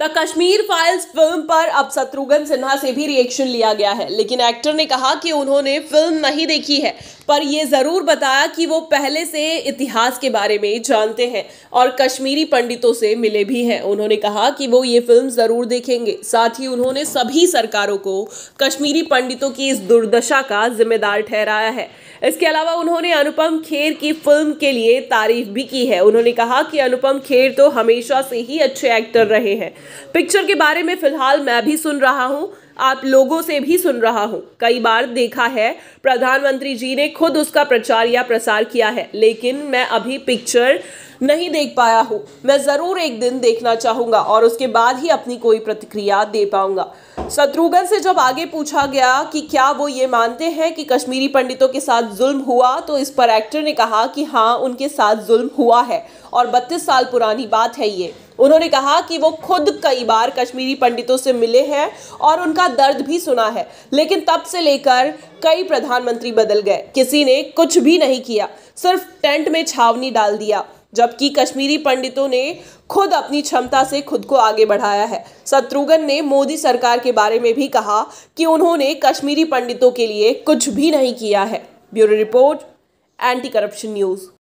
the Kashmir files film पर अब शत्रुघ्न सिन्हा से भी रिएक्शन लिया गया है लेकिन एक्टर ने कहा कि उन्होंने फिल्म नहीं देखी है पर यह ज़रूर बताया कि वो पहले से इतिहास के बारे में जानते हैं और कश्मीरी पंडितों से मिले भी हैं उन्होंने कहा कि वो ये फिल्म ज़रूर देखेंगे साथ ही उन्होंने सभी सरकारों को कश्मीरी पंडितों की इस दुर्दशा का जिम्मेदार ठहराया है इसके अलावा उन्होंने अनुपम खेर की फिल्म के लिए तारीफ भी की है उन्होंने कहा कि अनुपम खेर तो हमेशा से ही अच्छे एक्टर रहे हैं पिक्चर के बारे में फिलहाल मैं भी सुन रहा हूँ आप लोगों से भी सुन रहा हूँ कई बार देखा है प्रधानमंत्री जी ने खुद उसका प्रचार या प्रसार किया है लेकिन मैं अभी पिक्चर नहीं देख पाया हूँ मैं ज़रूर एक दिन देखना चाहूंगा और उसके बाद ही अपनी कोई प्रतिक्रिया दे पाऊंगा शत्रुघ्न से जब आगे पूछा गया कि क्या वो ये मानते हैं कि कश्मीरी पंडितों के साथ जुल्म हुआ तो इस पर एक्टर ने कहा कि हाँ उनके साथ जुल्म हुआ है और 32 साल पुरानी बात है ये उन्होंने कहा कि वो खुद कई बार कश्मीरी पंडितों से मिले हैं और उनका दर्द भी सुना है लेकिन तब से लेकर कई प्रधानमंत्री बदल गए किसी ने कुछ भी नहीं किया सिर्फ टेंट में छावनी डाल दिया जबकि कश्मीरी पंडितों ने खुद अपनी क्षमता से खुद को आगे बढ़ाया है शत्रुघ्न ने मोदी सरकार के बारे में भी कहा कि उन्होंने कश्मीरी पंडितों के लिए कुछ भी नहीं किया है bureau report anti corruption news